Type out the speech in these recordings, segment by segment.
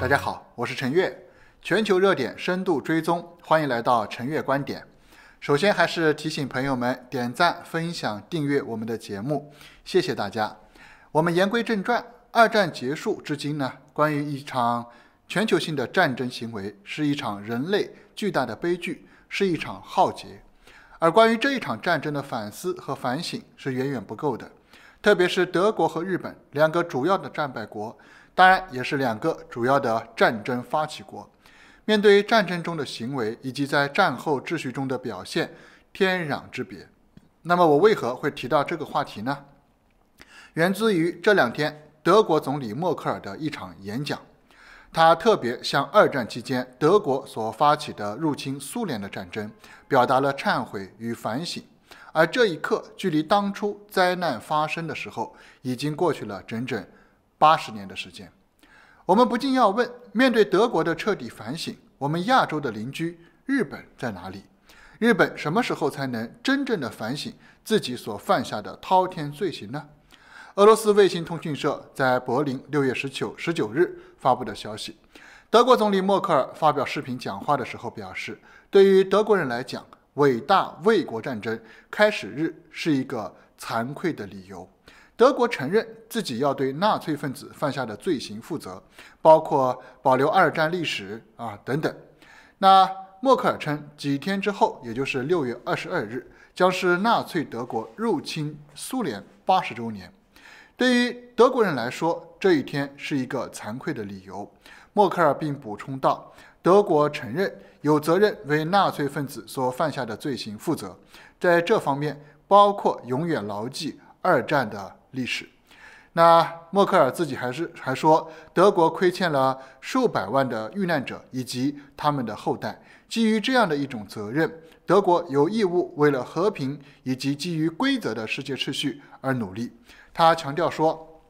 大家好，我是陈岳，全球热点深度追踪，欢迎来到陈岳观点。首先还是提醒朋友们点赞、分享、订阅我们的节目，谢谢大家。我们言归正传，二战结束至今呢，关于一场全球性的战争行为，是一场人类巨大的悲剧，是一场浩劫。而关于这一场战争的反思和反省是远远不够的，特别是德国和日本两个主要的战败国。当然也是两个主要的战争发起国，面对战争中的行为以及在战后秩序中的表现，天壤之别。那么我为何会提到这个话题呢？源自于这两天德国总理默克尔的一场演讲，他特别向二战期间德国所发起的入侵苏联的战争表达了忏悔与反省，而这一刻距离当初灾难发生的时候已经过去了整整。八十年的时间，我们不禁要问：面对德国的彻底反省，我们亚洲的邻居日本在哪里？日本什么时候才能真正的反省自己所犯下的滔天罪行呢？俄罗斯卫星通讯社在柏林六月十九十九日发布的消息，德国总理默克尔发表视频讲话的时候表示，对于德国人来讲，伟大卫国战争开始日是一个惭愧的理由。德国承认自己要对纳粹分子犯下的罪行负责，包括保留二战历史啊等等。那默克尔称，几天之后，也就是六月二十二日，将是纳粹德国入侵苏联八十周年。对于德国人来说，这一天是一个惭愧的理由。默克尔并补充道：“德国承认有责任为纳粹分子所犯下的罪行负责，在这方面，包括永远牢记二战的。”历史，那默克尔自己还是还说，德国亏欠了数百万的遇难者以及他们的后代。基于这样的一种责任，德国有义务为了和平以及基于规则的世界秩序而努力。他强调说，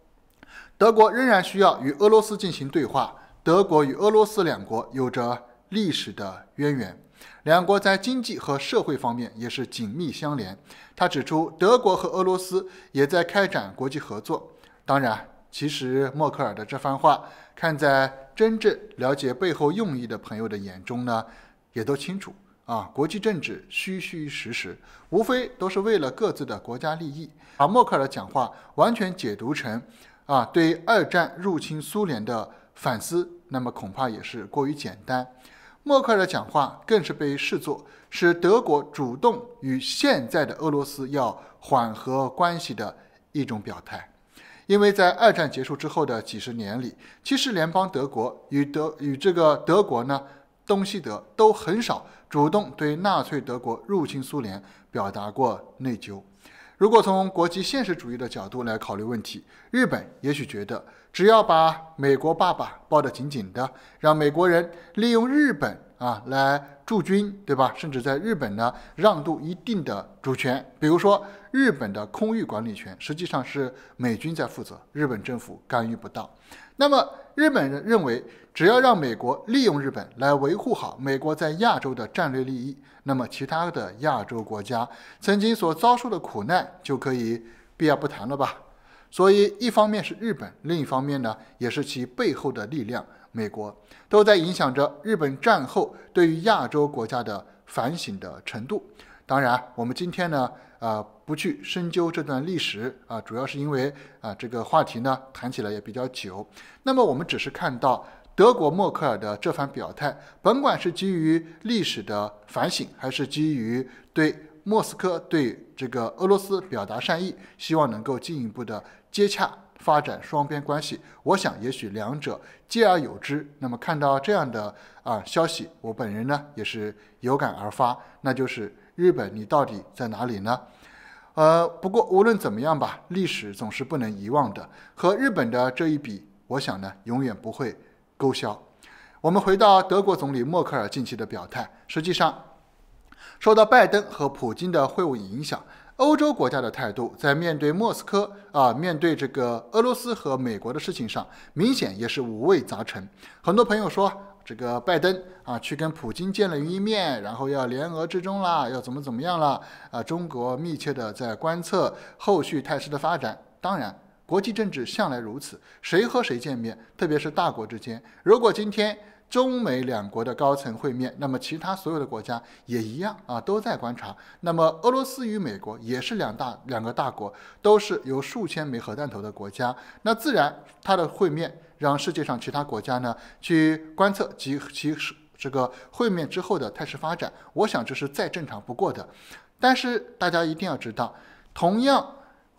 德国仍然需要与俄罗斯进行对话。德国与俄罗斯两国有着历史的渊源。两国在经济和社会方面也是紧密相连。他指出，德国和俄罗斯也在开展国际合作。当然，其实默克尔的这番话，看在真正了解背后用意的朋友的眼中呢，也都清楚。啊，国际政治虚虚实实，无非都是为了各自的国家利益。把默克尔讲话完全解读成，啊，对二战入侵苏联的反思，那么恐怕也是过于简单。默克尔的讲话更是被视作是德国主动与现在的俄罗斯要缓和关系的一种表态，因为在二战结束之后的几十年里，其实联邦德国与德与这个德国呢，东西德都很少主动对纳粹德国入侵苏联表达过内疚。如果从国际现实主义的角度来考虑问题，日本也许觉得，只要把美国爸爸抱得紧紧的，让美国人利用日本啊来驻军，对吧？甚至在日本呢让渡一定的主权，比如说日本的空域管理权，实际上是美军在负责，日本政府干预不到。那么日本人认为，只要让美国利用日本来维护好美国在亚洲的战略利益，那么其他的亚洲国家曾经所遭受的苦难就可以避而不谈了吧。所以，一方面是日本，另一方面呢，也是其背后的力量——美国，都在影响着日本战后对于亚洲国家的反省的程度。当然，我们今天呢，呃，不去深究这段历史啊，主要是因为啊，这个话题呢谈起来也比较久。那么，我们只是看到德国默克尔的这番表态，甭管是基于历史的反省，还是基于对莫斯科、对这个俄罗斯表达善意，希望能够进一步的接洽发展双边关系。我想，也许两者兼而有之。那么，看到这样的啊消息，我本人呢也是有感而发，那就是。日本，你到底在哪里呢？呃，不过无论怎么样吧，历史总是不能遗忘的。和日本的这一比，我想呢，永远不会勾销。我们回到德国总理默克尔近期的表态，实际上受到拜登和普京的会晤影响，欧洲国家的态度在面对莫斯科啊，面对这个俄罗斯和美国的事情上，明显也是五味杂陈。很多朋友说。这个拜登啊，去跟普京见了一面，然后要联俄之中啦，要怎么怎么样了？啊，中国密切的在观测后续态势的发展。当然，国际政治向来如此，谁和谁见面，特别是大国之间。如果今天中美两国的高层会面，那么其他所有的国家也一样啊，都在观察。那么俄罗斯与美国也是两大两个大国，都是有数千枚核弹头的国家，那自然它的会面。让世界上其他国家呢去观测及其这个会面之后的态势发展，我想这是再正常不过的。但是大家一定要知道，同样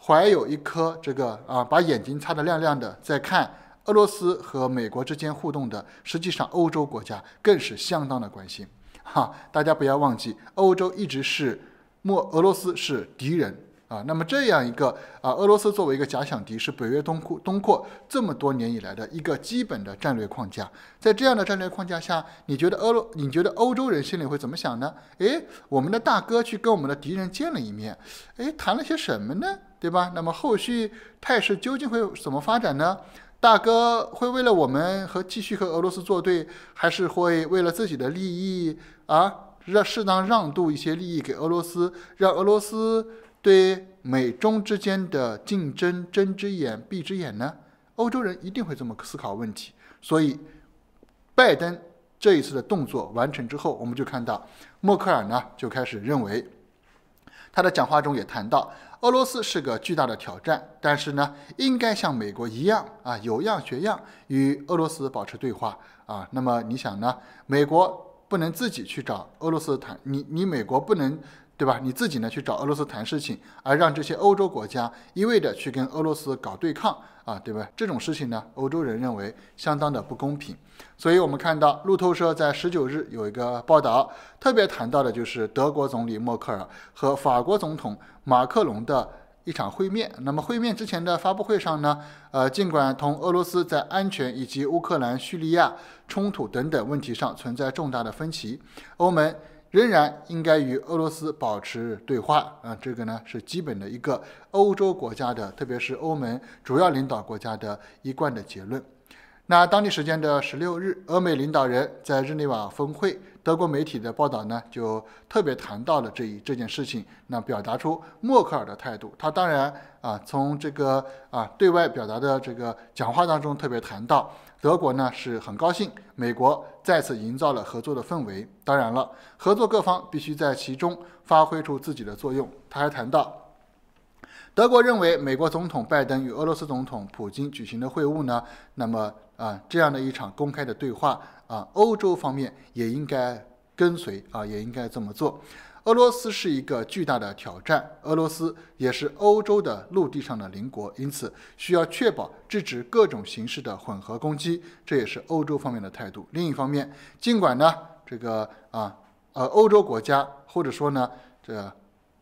怀有一颗这个啊把眼睛擦得亮亮的在看俄罗斯和美国之间互动的，实际上欧洲国家更是相当的关心。哈，大家不要忘记，欧洲一直是莫俄罗斯是敌人。啊，那么这样一个啊，俄罗斯作为一个假想敌，是北约东扩东扩这么多年以来的一个基本的战略框架。在这样的战略框架下，你觉得俄，你觉得欧洲人心里会怎么想呢？哎，我们的大哥去跟我们的敌人见了一面，哎，谈了些什么呢？对吧？那么后续态势究竟会怎么发展呢？大哥会为了我们和继续和俄罗斯作对，还是会为了自己的利益啊，让适当让渡一些利益给俄罗斯，让俄罗斯？对美中之间的竞争睁只眼闭只眼呢？欧洲人一定会这么思考问题。所以，拜登这一次的动作完成之后，我们就看到默克尔呢就开始认为，他的讲话中也谈到俄罗斯是个巨大的挑战，但是呢应该像美国一样啊，有样学样与俄罗斯保持对话啊。那么你想呢？美国不能自己去找俄罗斯谈，你你美国不能。对吧？你自己呢去找俄罗斯谈事情，而让这些欧洲国家一味的去跟俄罗斯搞对抗啊，对吧？这种事情呢，欧洲人认为相当的不公平。所以，我们看到路透社在十九日有一个报道，特别谈到的就是德国总理默克尔和法国总统马克龙的一场会面。那么，会面之前的发布会上呢，呃，尽管同俄罗斯在安全以及乌克兰、叙利亚冲突等等问题上存在重大的分歧，欧盟。仍然应该与俄罗斯保持对话啊，这个呢是基本的一个欧洲国家的，特别是欧盟主要领导国家的一贯的结论。那当地时间的十六日，俄美领导人在日内瓦峰会，德国媒体的报道呢就特别谈到了这一这件事情，那表达出默克尔的态度。他当然啊，从这个啊对外表达的这个讲话当中特别谈到。德国呢是很高兴，美国再次营造了合作的氛围。当然了，合作各方必须在其中发挥出自己的作用。他还谈到，德国认为美国总统拜登与俄罗斯总统普京举行的会晤呢，那么啊，这样的一场公开的对话啊，欧洲方面也应该跟随啊，也应该这么做。俄罗斯是一个巨大的挑战，俄罗斯也是欧洲的陆地上的邻国，因此需要确保制止各种形式的混合攻击，这也是欧洲方面的态度。另一方面，尽管呢，这个啊呃欧洲国家或者说呢这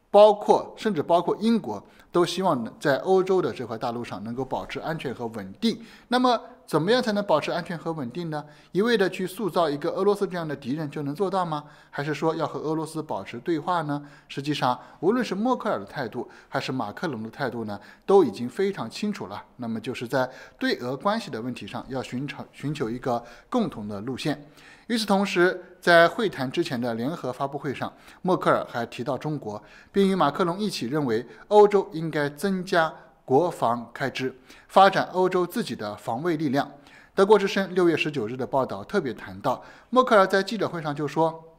包括甚至包括英国都希望能在欧洲的这块大陆上能够保持安全和稳定，那么。怎么样才能保持安全和稳定呢？一味的去塑造一个俄罗斯这样的敌人就能做到吗？还是说要和俄罗斯保持对话呢？实际上，无论是默克尔的态度还是马克龙的态度呢，都已经非常清楚了。那么就是在对俄关系的问题上，要寻找寻求一个共同的路线。与此同时，在会谈之前的联合发布会上，默克尔还提到中国，并与马克龙一起认为欧洲应该增加。国防开支，发展欧洲自己的防卫力量。德国之声六月十九日的报道特别谈到，默克尔在记者会上就说，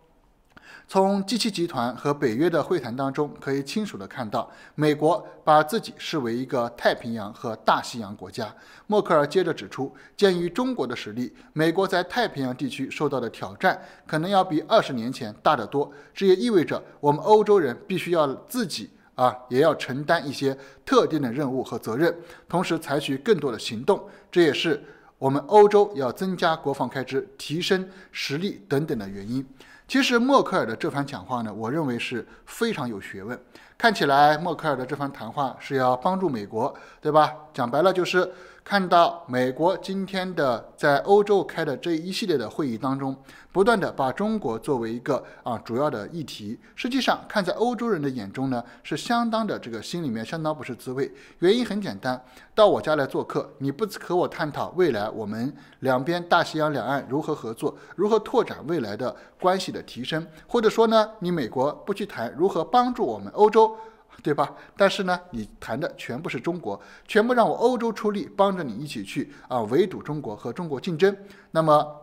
从 G7 集团和北约的会谈当中，可以清楚地看到，美国把自己视为一个太平洋和大西洋国家。默克尔接着指出，鉴于中国的实力，美国在太平洋地区受到的挑战可能要比二十年前大得多。这也意味着，我们欧洲人必须要自己。啊，也要承担一些特定的任务和责任，同时采取更多的行动。这也是我们欧洲要增加国防开支、提升实力等等的原因。其实，默克尔的这番讲话呢，我认为是非常有学问。看起来，默克尔的这番谈话是要帮助美国，对吧？讲白了，就是。看到美国今天的在欧洲开的这一系列的会议当中，不断的把中国作为一个啊主要的议题，实际上看在欧洲人的眼中呢，是相当的这个心里面相当不是滋味。原因很简单，到我家来做客，你不和我探讨未来我们两边大西洋两岸如何合作，如何拓展未来的关系的提升，或者说呢，你美国不去谈如何帮助我们欧洲。对吧？但是呢，你谈的全部是中国，全部让我欧洲出力，帮着你一起去啊围堵中国和中国竞争。那么，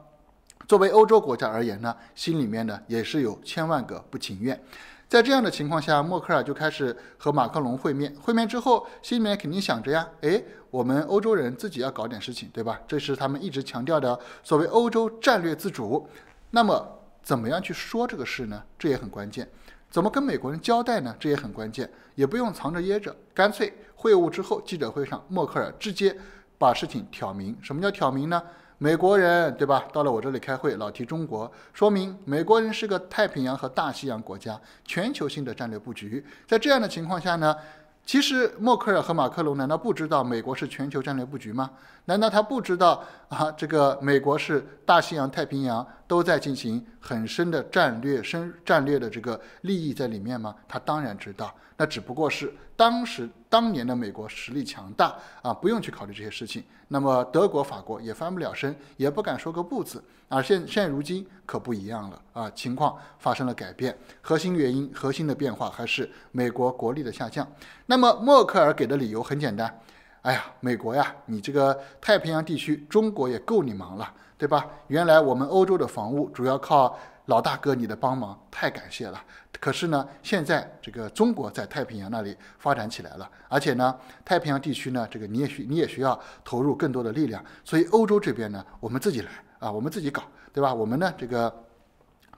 作为欧洲国家而言呢，心里面呢也是有千万个不情愿。在这样的情况下，默克尔就开始和马克龙会面。会面之后，心里面肯定想着呀，哎，我们欧洲人自己要搞点事情，对吧？这是他们一直强调的所谓欧洲战略自主。那么，怎么样去说这个事呢？这也很关键。怎么跟美国人交代呢？这也很关键，也不用藏着掖着，干脆会晤之后记者会上，默克尔直接把事情挑明。什么叫挑明呢？美国人对吧？到了我这里开会，老提中国，说明美国人是个太平洋和大西洋国家，全球性的战略布局。在这样的情况下呢，其实默克尔和马克龙难道不知道美国是全球战略布局吗？难道他不知道啊？这个美国是大西洋、太平洋。都在进行很深的战略，深战略的这个利益在里面吗？他当然知道，那只不过是当时当年的美国实力强大啊，不用去考虑这些事情。那么德国、法国也翻不了身，也不敢说个不字啊。现现如今可不一样了啊，情况发生了改变，核心原因、核心的变化还是美国国力的下降。那么默克尔给的理由很简单：，哎呀，美国呀，你这个太平洋地区，中国也够你忙了。对吧？原来我们欧洲的防务主要靠老大哥你的帮忙，太感谢了。可是呢，现在这个中国在太平洋那里发展起来了，而且呢，太平洋地区呢，这个你也需你也需要投入更多的力量。所以欧洲这边呢，我们自己来啊，我们自己搞，对吧？我们呢，这个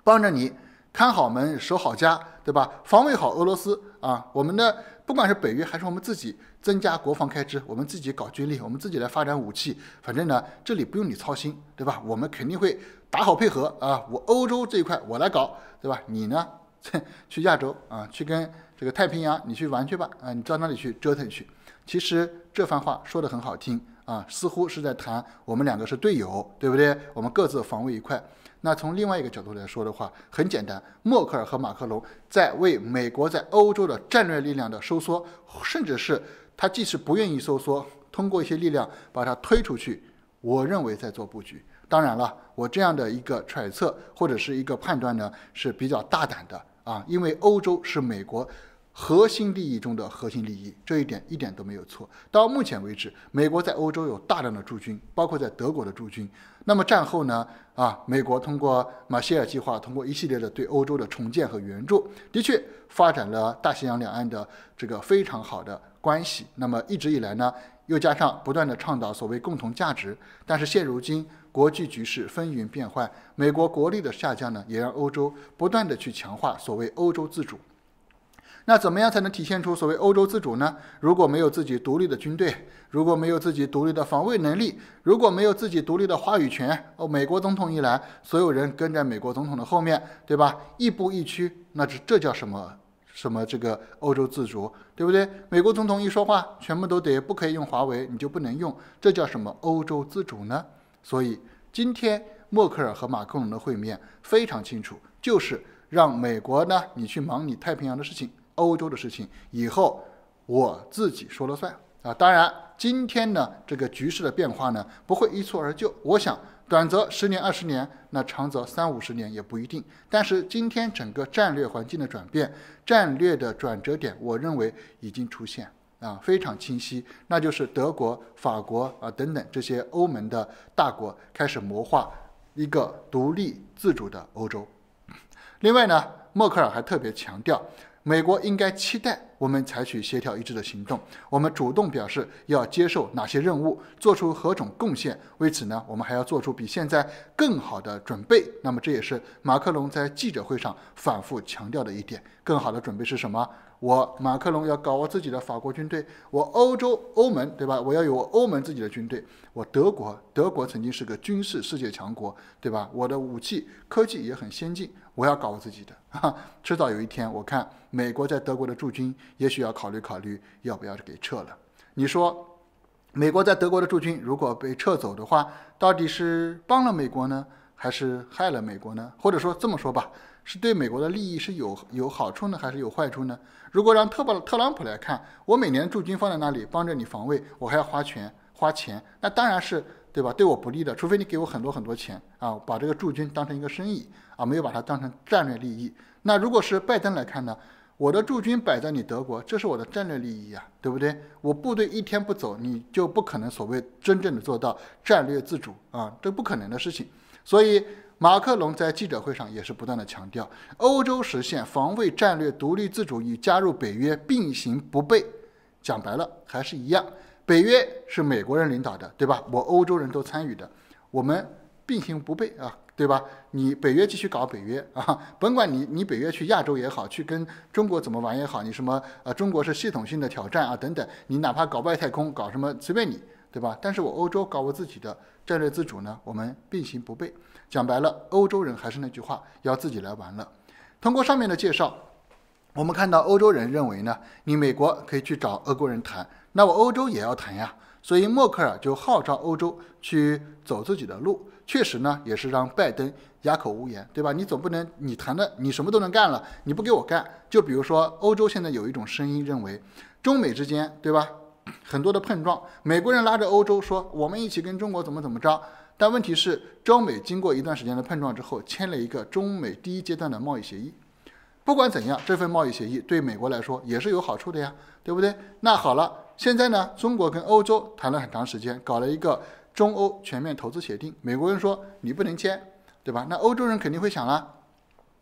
帮着你。看好门，守好家，对吧？防卫好俄罗斯啊！我们的不管是北约还是我们自己，增加国防开支，我们自己搞军力，我们自己来发展武器。反正呢，这里不用你操心，对吧？我们肯定会打好配合啊！我欧洲这一块我来搞，对吧？你呢，去亚洲啊，去跟这个太平洋，你去玩去吧！啊，你到那里去折腾去。其实这番话说的很好听啊，似乎是在谈我们两个是队友，对不对？我们各自防卫一块。那从另外一个角度来说的话，很简单，默克尔和马克龙在为美国在欧洲的战略力量的收缩，甚至是他即使不愿意收缩，通过一些力量把它推出去，我认为在做布局。当然了，我这样的一个揣测或者是一个判断呢，是比较大胆的啊，因为欧洲是美国核心利益中的核心利益，这一点一点都没有错。到目前为止，美国在欧洲有大量的驻军，包括在德国的驻军。那么战后呢？啊，美国通过马歇尔计划，通过一系列的对欧洲的重建和援助，的确发展了大西洋两岸的这个非常好的关系。那么一直以来呢，又加上不断的倡导所谓共同价值，但是现如今国际局势风云变幻，美国国力的下降呢，也让欧洲不断的去强化所谓欧洲自主。那怎么样才能体现出所谓欧洲自主呢？如果没有自己独立的军队，如果没有自己独立的防卫能力，如果没有自己独立的话语权，哦，美国总统一来，所有人跟在美国总统的后面，对吧？亦步亦趋，那这这叫什么什么这个欧洲自主，对不对？美国总统一说话，全部都得不可以用华为，你就不能用，这叫什么欧洲自主呢？所以今天默克尔和马克龙的会面非常清楚，就是让美国呢，你去忙你太平洋的事情。欧洲的事情以后我自己说了算啊！当然，今天呢，这个局势的变化呢，不会一蹴而就。我想，短则十年二十年，那长则三五十年也不一定。但是，今天整个战略环境的转变、战略的转折点，我认为已经出现啊，非常清晰。那就是德国、法国啊等等这些欧盟的大国开始谋划一个独立自主的欧洲。另外呢，默克尔还特别强调。美国应该期待我们采取协调一致的行动。我们主动表示要接受哪些任务，做出何种贡献。为此呢，我们还要做出比现在更好的准备。那么这也是马克龙在记者会上反复强调的一点。更好的准备是什么？我马克龙要搞我自己的法国军队。我欧洲欧盟对吧？我要有我欧盟自己的军队。我德国，德国曾经是个军事世界强国对吧？我的武器科技也很先进。我要搞我自己的，哈，迟早有一天，我看美国在德国的驻军，也许要考虑考虑，要不要给撤了。你说，美国在德国的驻军如果被撤走的话，到底是帮了美国呢，还是害了美国呢？或者说这么说吧，是对美国的利益是有有好处呢，还是有坏处呢？如果让特朗特朗普来看，我每年驻军放在那里帮着你防卫，我还要花钱花钱，那当然是。对吧？对我不利的，除非你给我很多很多钱啊！把这个驻军当成一个生意啊，没有把它当成战略利益。那如果是拜登来看呢？我的驻军摆在你德国，这是我的战略利益呀，对不对？我部队一天不走，你就不可能所谓真正的做到战略自主啊，这不可能的事情。所以马克龙在记者会上也是不断的强调，欧洲实现防卫战略独立自主与加入北约并行不悖。讲白了，还是一样。北约是美国人领导的，对吧？我欧洲人都参与的，我们并行不悖啊，对吧？你北约继续搞北约啊，甭管你，你北约去亚洲也好，去跟中国怎么玩也好，你什么呃，中国是系统性的挑战啊等等，你哪怕搞外太空，搞什么随便你，对吧？但是我欧洲搞我自己的战略自主呢，我们并行不悖。讲白了，欧洲人还是那句话，要自己来玩了。通过上面的介绍，我们看到欧洲人认为呢，你美国可以去找俄国人谈。那我欧洲也要谈呀，所以默克尔就号召欧洲去走自己的路。确实呢，也是让拜登哑口无言，对吧？你总不能你谈的你什么都能干了，你不给我干。就比如说，欧洲现在有一种声音认为，中美之间，对吧？很多的碰撞，美国人拉着欧洲说，我们一起跟中国怎么怎么着。但问题是，中美经过一段时间的碰撞之后，签了一个中美第一阶段的贸易协议。不管怎样，这份贸易协议对美国来说也是有好处的呀，对不对？那好了。现在呢，中国跟欧洲谈了很长时间，搞了一个中欧全面投资协定。美国人说你不能签，对吧？那欧洲人肯定会想啦，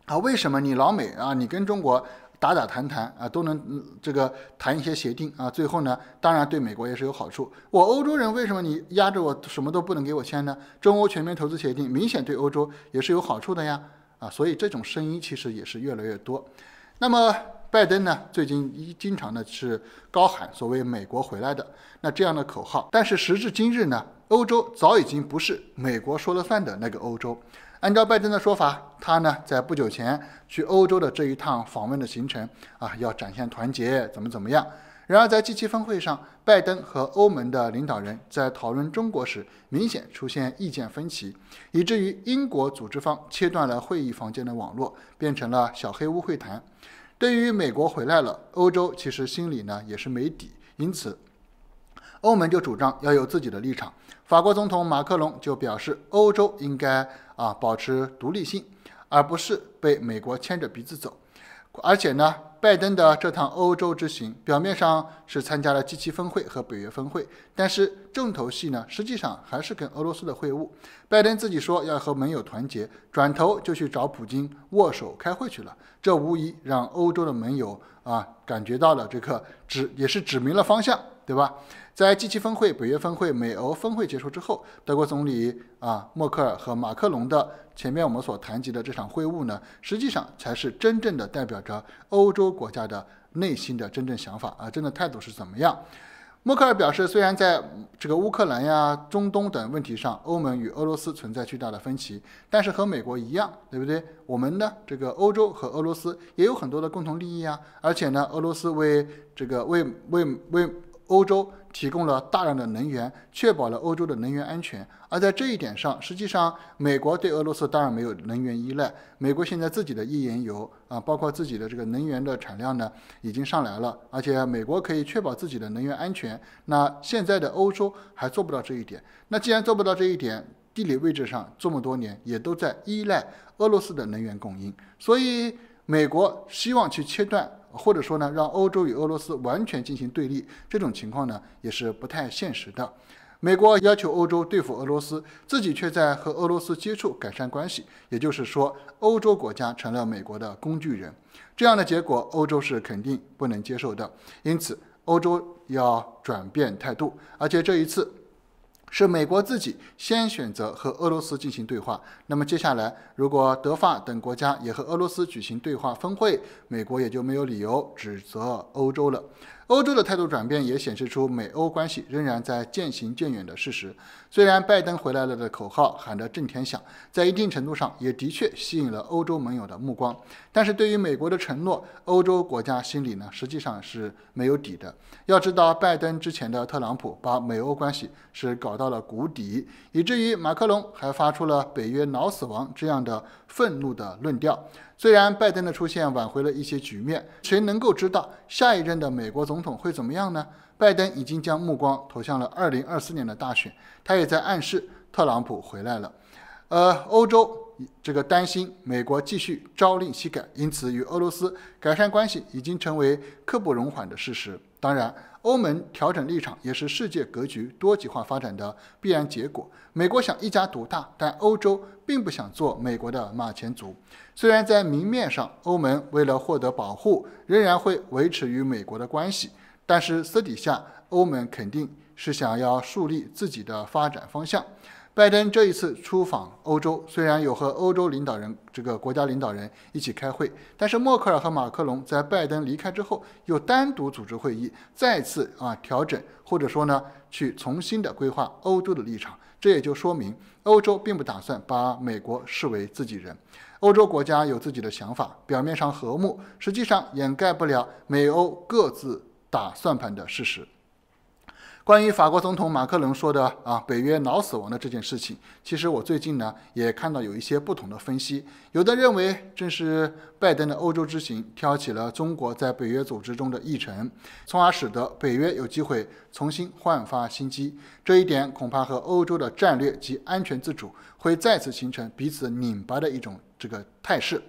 啊，为什么你老美啊，你跟中国打打谈谈啊，都能这个谈一些协定啊？最后呢，当然对美国也是有好处。我欧洲人为什么你压着我什么都不能给我签呢？中欧全面投资协定明显对欧洲也是有好处的呀，啊，所以这种声音其实也是越来越多。那么。拜登呢，最近一经常呢是高喊所谓“美国回来”的那这样的口号，但是时至今日呢，欧洲早已经不是美国说了算的那个欧洲。按照拜登的说法，他呢在不久前去欧洲的这一趟访问的行程啊，要展现团结，怎么怎么样。然而，在 g 七峰会上，拜登和欧盟的领导人在讨论中国时，明显出现意见分歧，以至于英国组织方切断了会议房间的网络，变成了小黑屋会谈。对于美国回来了，欧洲其实心里呢也是没底，因此，欧盟就主张要有自己的立场。法国总统马克龙就表示，欧洲应该啊保持独立性，而不是被美国牵着鼻子走。而且呢，拜登的这趟欧洲之行，表面上是参加了 G7 峰会和北约峰会，但是重头戏呢，实际上还是跟俄罗斯的会晤。拜登自己说要和盟友团结，转头就去找普京握手开会去了。这无疑让欧洲的盟友啊，感觉到了这个指也是指明了方向。对吧？在 G7 峰会、北约峰会、美欧峰会结束之后，德国总理啊默克尔和马克龙的前面我们所谈及的这场会晤呢，实际上才是真正的代表着欧洲国家的内心的真正想法啊，真的态度是怎么样？默克尔表示，虽然在这个乌克兰呀、中东等问题上，欧盟与俄罗斯存在巨大的分歧，但是和美国一样，对不对？我们呢，这个欧洲和俄罗斯也有很多的共同利益啊，而且呢，俄罗斯为这个为为为。欧洲提供了大量的能源，确保了欧洲的能源安全。而在这一点上，实际上美国对俄罗斯当然没有能源依赖。美国现在自己的页岩油啊，包括自己的这个能源的产量呢，已经上来了，而且美国可以确保自己的能源安全。那现在的欧洲还做不到这一点。那既然做不到这一点，地理位置上这么多年也都在依赖俄罗斯的能源供应，所以美国希望去切断。或者说呢，让欧洲与俄罗斯完全进行对立，这种情况呢也是不太现实的。美国要求欧洲对付俄罗斯，自己却在和俄罗斯接触改善关系，也就是说，欧洲国家成了美国的工具人，这样的结果欧洲是肯定不能接受的。因此，欧洲要转变态度，而且这一次。是美国自己先选择和俄罗斯进行对话，那么接下来如果德法等国家也和俄罗斯举行对话峰会，美国也就没有理由指责欧洲了。欧洲的态度转变也显示出美欧关系仍然在渐行渐远的事实。虽然拜登回来了的口号喊得震天响，在一定程度上也的确吸引了欧洲盟友的目光，但是对于美国的承诺，欧洲国家心里呢实际上是没有底的。要知道，拜登之前的特朗普把美欧关系是搞到了谷底，以至于马克龙还发出了“北约脑死亡”这样的愤怒的论调。虽然拜登的出现挽回了一些局面，谁能够知道下一任的美国总统会怎么样呢？拜登已经将目光投向了二零二四年的大选，他也在暗示特朗普回来了。呃，欧洲这个担心美国继续朝令夕改，因此与俄罗斯改善关系已经成为刻不容缓的事实。当然。欧盟调整立场，也是世界格局多极化发展的必然结果。美国想一家独大，但欧洲并不想做美国的马前卒。虽然在明面上，欧盟为了获得保护，仍然会维持与美国的关系，但是私底下，欧盟肯定是想要树立自己的发展方向。拜登这一次出访欧洲，虽然有和欧洲领导人、这个国家领导人一起开会，但是默克尔和马克龙在拜登离开之后又单独组织会议，再次啊调整或者说呢去重新的规划欧洲的立场。这也就说明，欧洲并不打算把美国视为自己人。欧洲国家有自己的想法，表面上和睦，实际上掩盖不了美欧各自打算盘的事实。关于法国总统马克龙说的“啊，北约脑死亡”的这件事情，其实我最近呢也看到有一些不同的分析，有的认为正是拜登的欧洲之行挑起了中国在北约组织中的议程，从而使得北约有机会重新焕发新机。这一点恐怕和欧洲的战略及安全自主会再次形成彼此拧巴的一种这个态势。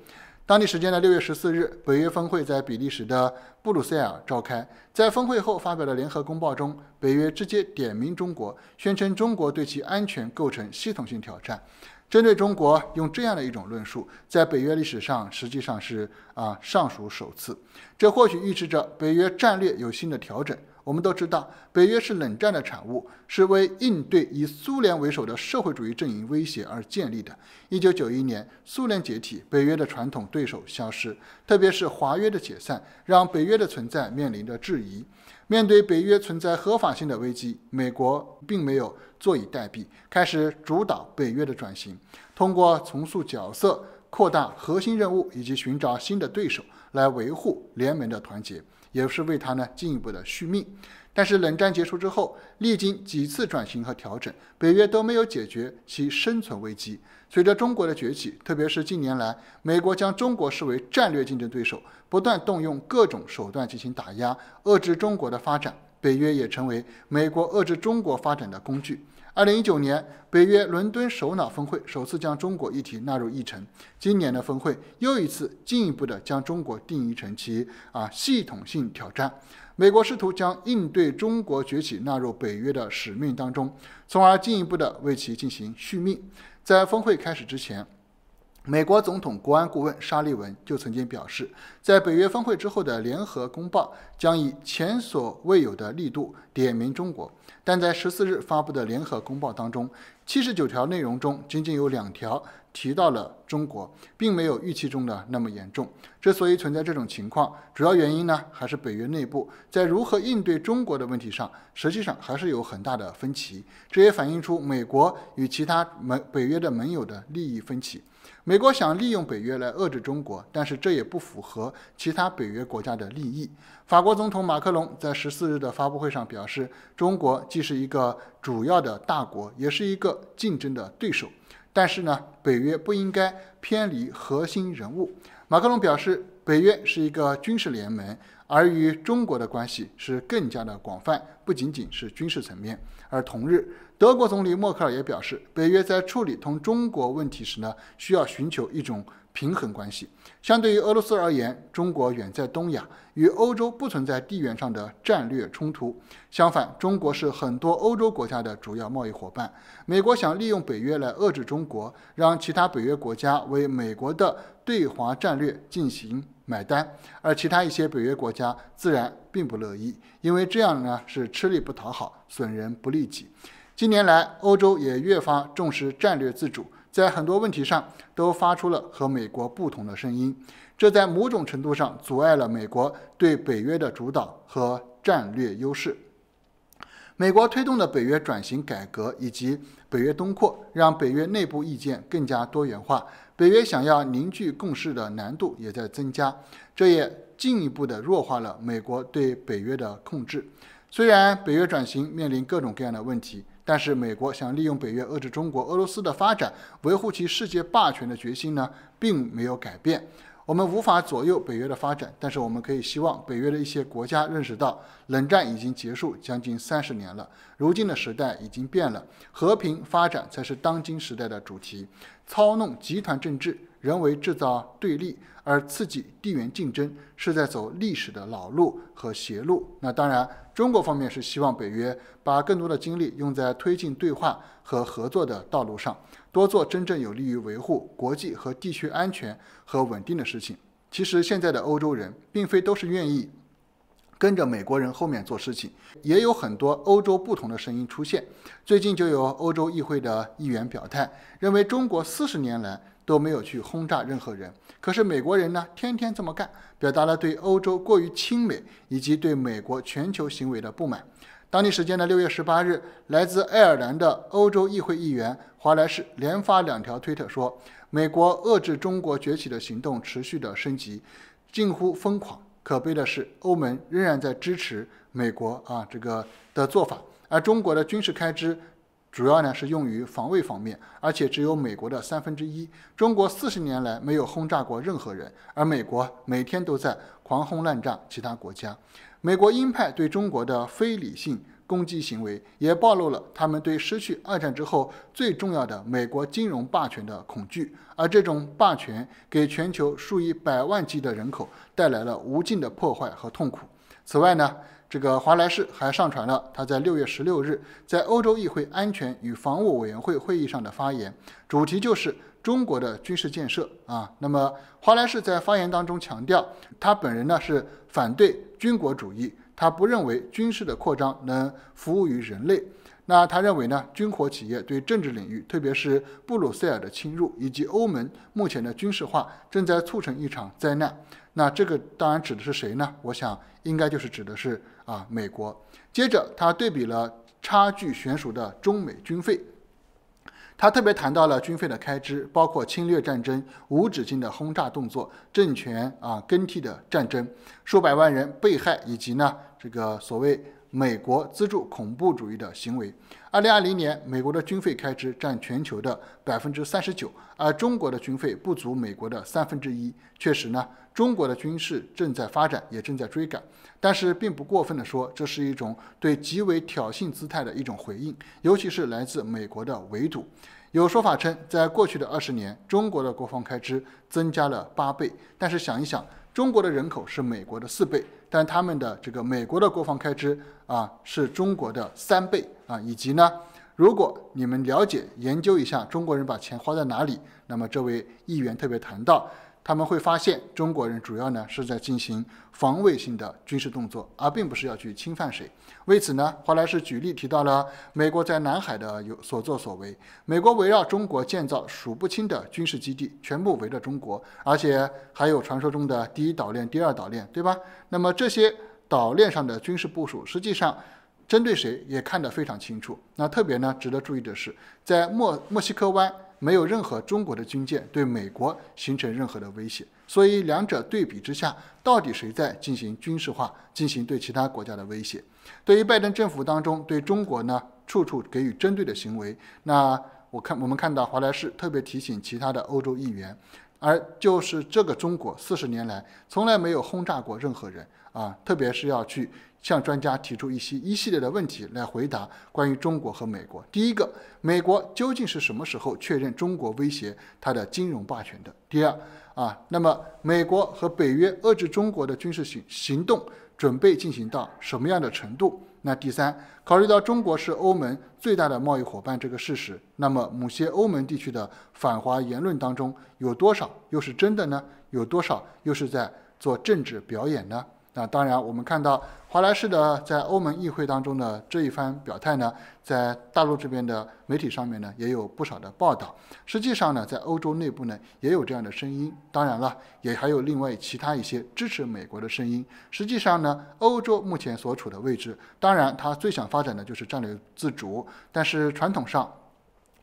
当地时间的六月十四日，北约峰会在比利时的。布鲁塞尔召开，在峰会后发表的联合公报中，北约直接点名中国，宣称中国对其安全构成系统性挑战。针对中国用这样的一种论述，在北约历史上实际上是啊尚属首次，这或许预示着北约战略有新的调整。我们都知道，北约是冷战的产物，是为应对以苏联为首的社会主义阵营威胁而建立的。1991年，苏联解体，北约的传统对手消失，特别是华约的解散，让北约的存在面临着质疑。面对北约存在合法性的危机，美国并没有坐以待毙，开始主导北约的转型，通过重塑角色、扩大核心任务以及寻找新的对手，来维护联盟的团结。也是为它呢进一步的续命，但是冷战结束之后，历经几次转型和调整，北约都没有解决其生存危机。随着中国的崛起，特别是近年来，美国将中国视为战略竞争对手，不断动用各种手段进行打压、遏制中国的发展，北约也成为美国遏制中国发展的工具。二零一九年，北约伦敦首脑峰会首次将中国议题纳入议程。今年的峰会又一次进一步的将中国定义成其啊系统性挑战。美国试图将应对中国崛起纳入北约的使命当中，从而进一步的为其进行续命。在峰会开始之前，美国总统国安顾问沙利文就曾经表示，在北约峰会之后的联合公报将以前所未有的力度点名中国。但在十四日发布的联合公报当中，七十九条内容中仅仅有两条提到了中国，并没有预期中的那么严重。之所以存在这种情况，主要原因呢，还是北约内部在如何应对中国的问题上，实际上还是有很大的分歧。这也反映出美国与其他盟北约的盟友的利益分歧。美国想利用北约来遏制中国，但是这也不符合其他北约国家的利益。法国总统马克龙在十四日的发布会上表示，中国既是一个主要的大国，也是一个竞争的对手。但是呢，北约不应该偏离核心人物。马克龙表示，北约是一个军事联盟，而与中国的关系是更加的广泛，不仅仅是军事层面。而同日。德国总理默克尔也表示，北约在处理同中国问题时呢，需要寻求一种平衡关系。相对于俄罗斯而言，中国远在东亚，与欧洲不存在地缘上的战略冲突。相反，中国是很多欧洲国家的主要贸易伙伴。美国想利用北约来遏制中国，让其他北约国家为美国的对华战略进行买单，而其他一些北约国家自然并不乐意，因为这样呢是吃力不讨好，损人不利己。近年来，欧洲也越发重视战略自主，在很多问题上都发出了和美国不同的声音，这在某种程度上阻碍了美国对北约的主导和战略优势。美国推动的北约转型改革以及北约东扩，让北约内部意见更加多元化，北约想要凝聚共识的难度也在增加，这也进一步的弱化了美国对北约的控制。虽然北约转型面临各种各样的问题。但是美国想利用北约遏制中国、俄罗斯的发展，维护其世界霸权的决心呢，并没有改变。我们无法左右北约的发展，但是我们可以希望北约的一些国家认识到，冷战已经结束将近三十年了，如今的时代已经变了，和平发展才是当今时代的主题。操弄集团政治。人为制造对立而刺激地缘竞争，是在走历史的老路和邪路。那当然，中国方面是希望北约把更多的精力用在推进对话和合作的道路上，多做真正有利于维护国际和地区安全和稳定的事情。其实，现在的欧洲人并非都是愿意跟着美国人后面做事情，也有很多欧洲不同的声音出现。最近就有欧洲议会的议员表态，认为中国四十年来。都没有去轰炸任何人，可是美国人呢，天天这么干，表达了对欧洲过于亲美以及对美国全球行为的不满。当地时间的六月十八日，来自爱尔兰的欧洲议会议员华莱士连发两条推特说：“美国遏制中国崛起的行动持续的升级，近乎疯狂。可悲的是，欧盟仍然在支持美国啊这个的做法，而中国的军事开支。”主要呢是用于防卫方面，而且只有美国的三分之一。中国四十年来没有轰炸过任何人，而美国每天都在狂轰滥炸其他国家。美国鹰派对中国的非理性攻击行为，也暴露了他们对失去二战之后最重要的美国金融霸权的恐惧。而这种霸权给全球数以百万计的人口带来了无尽的破坏和痛苦。此外呢，这个华莱士还上传了他在六月十六日在欧洲议会安全与防务委员会会议上的发言，主题就是中国的军事建设啊。那么，华莱士在发言当中强调，他本人呢是反对军国主义，他不认为军事的扩张能服务于人类。那他认为呢，军火企业对政治领域，特别是布鲁塞尔的侵入，以及欧盟目前的军事化，正在促成一场灾难。那这个当然指的是谁呢？我想应该就是指的是啊美国。接着他对比了差距悬殊的中美军费，他特别谈到了军费的开支，包括侵略战争、无止境的轰炸动作、政权啊更替的战争、数百万人被害，以及呢这个所谓。美国资助恐怖主义的行为。二零二零年，美国的军费开支占全球的百分之三十九，而中国的军费不足美国的三分之一。确实呢，中国的军事正在发展，也正在追赶。但是，并不过分的说，这是一种对极为挑衅姿态的一种回应，尤其是来自美国的围堵。有说法称，在过去的二十年，中国的国防开支增加了八倍。但是想一想，中国的人口是美国的四倍。但他们的这个美国的国防开支啊，是中国的三倍啊，以及呢，如果你们了解研究一下中国人把钱花在哪里，那么这位议员特别谈到。他们会发现，中国人主要呢是在进行防卫性的军事动作，而并不是要去侵犯谁。为此呢，华莱士举例提到了美国在南海的有所作所为。美国围绕中国建造数不清的军事基地，全部围着中国，而且还有传说中的第一岛链、第二岛链，对吧？那么这些岛链上的军事部署，实际上针对谁也看得非常清楚。那特别呢，值得注意的是，在墨墨西哥湾。没有任何中国的军舰对美国形成任何的威胁，所以两者对比之下，到底谁在进行军事化，进行对其他国家的威胁？对于拜登政府当中对中国呢处处给予针对的行为，那我看我们看到华莱士特别提醒其他的欧洲议员，而就是这个中国四十年来从来没有轰炸过任何人啊，特别是要去。向专家提出一些一系列的问题来回答关于中国和美国。第一个，美国究竟是什么时候确认中国威胁它的金融霸权的？第二，啊，那么美国和北约遏制中国的军事行行动准备进行到什么样的程度？那第三，考虑到中国是欧盟最大的贸易伙伴这个事实，那么某些欧盟地区的反华言论当中有多少又是真的呢？有多少又是在做政治表演呢？那当然，我们看到华莱士的在欧盟议会当中的这一番表态呢，在大陆这边的媒体上面呢也有不少的报道。实际上呢，在欧洲内部呢也有这样的声音，当然了，也还有另外其他一些支持美国的声音。实际上呢，欧洲目前所处的位置，当然他最想发展的就是战略自主，但是传统上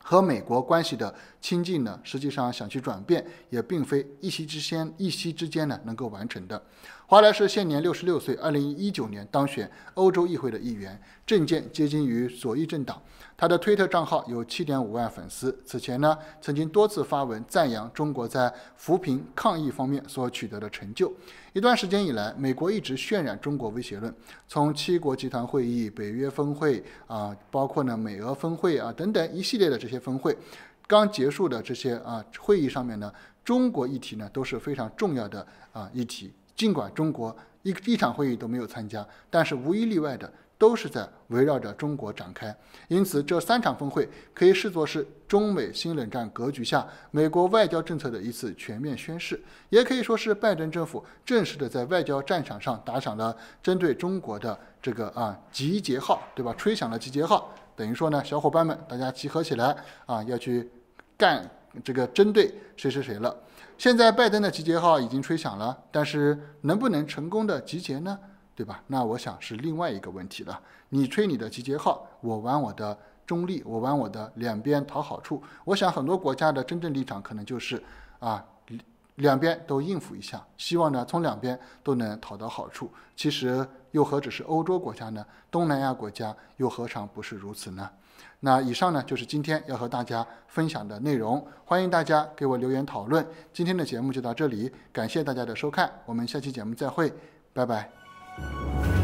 和美国关系的。亲近呢，实际上想去转变，也并非一夕之间一夕之间呢能够完成的。华莱士现年六十六岁，二零一九年当选欧洲议会的议员，政见接近于左翼政党。他的推特账号有七点五万粉丝。此前呢，曾经多次发文赞扬中国在扶贫抗疫方面所取得的成就。一段时间以来，美国一直渲染中国威胁论，从七国集团会议、北约峰会啊，包括呢美俄峰会啊等等一系列的这些峰会。刚结束的这些啊会议上面呢，中国议题呢都是非常重要的啊议题。尽管中国一一场会议都没有参加，但是无一例外的都是在围绕着中国展开。因此，这三场峰会可以视作是中美新冷战格局下美国外交政策的一次全面宣示，也可以说是拜登政府正式的在外交战场上打响了针对中国的这个啊集结号，对吧？吹响了集结号。等于说呢，小伙伴们，大家集合起来啊，要去干这个针对谁谁谁了。现在拜登的集结号已经吹响了，但是能不能成功的集结呢？对吧？那我想是另外一个问题了。你吹你的集结号，我玩我的中立，我玩我的两边讨好处。我想很多国家的真正立场可能就是啊。两边都应付一下，希望呢从两边都能讨到好处。其实又何止是欧洲国家呢？东南亚国家又何尝不是如此呢？那以上呢就是今天要和大家分享的内容，欢迎大家给我留言讨论。今天的节目就到这里，感谢大家的收看，我们下期节目再会，拜拜。